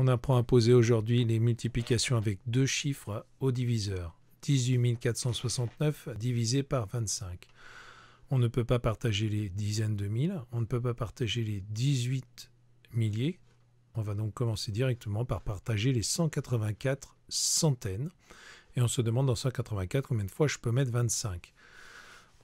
On apprend à poser aujourd'hui les multiplications avec deux chiffres au diviseur. 18 469 divisé par 25. On ne peut pas partager les dizaines de mille, on ne peut pas partager les 18 milliers. On va donc commencer directement par partager les 184 centaines. Et on se demande dans 184 combien de fois je peux mettre 25.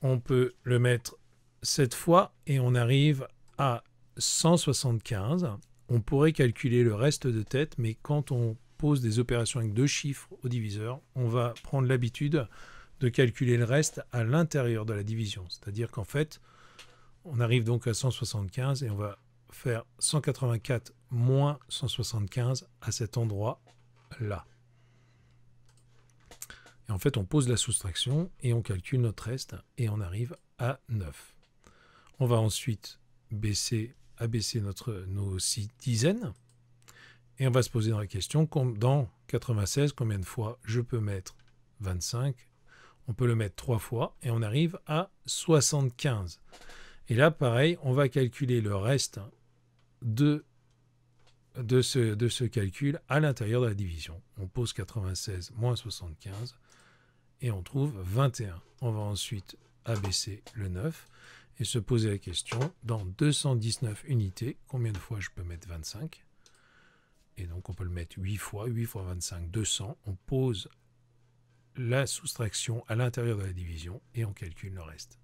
On peut le mettre 7 fois et on arrive à 175 on pourrait calculer le reste de tête, mais quand on pose des opérations avec deux chiffres au diviseur, on va prendre l'habitude de calculer le reste à l'intérieur de la division. C'est-à-dire qu'en fait, on arrive donc à 175 et on va faire 184 moins 175 à cet endroit-là. Et en fait, on pose la soustraction et on calcule notre reste et on arrive à 9. On va ensuite baisser abaisser notre, nos six dizaines. Et on va se poser dans la question, dans 96, combien de fois je peux mettre 25 On peut le mettre 3 fois et on arrive à 75. Et là, pareil, on va calculer le reste de, de, ce, de ce calcul à l'intérieur de la division. On pose 96 moins 75 et on trouve 21. On va ensuite abaisser le 9 et se poser la question, dans 219 unités, combien de fois je peux mettre 25 Et donc on peut le mettre 8 fois, 8 fois 25, 200. On pose la soustraction à l'intérieur de la division et on calcule le reste.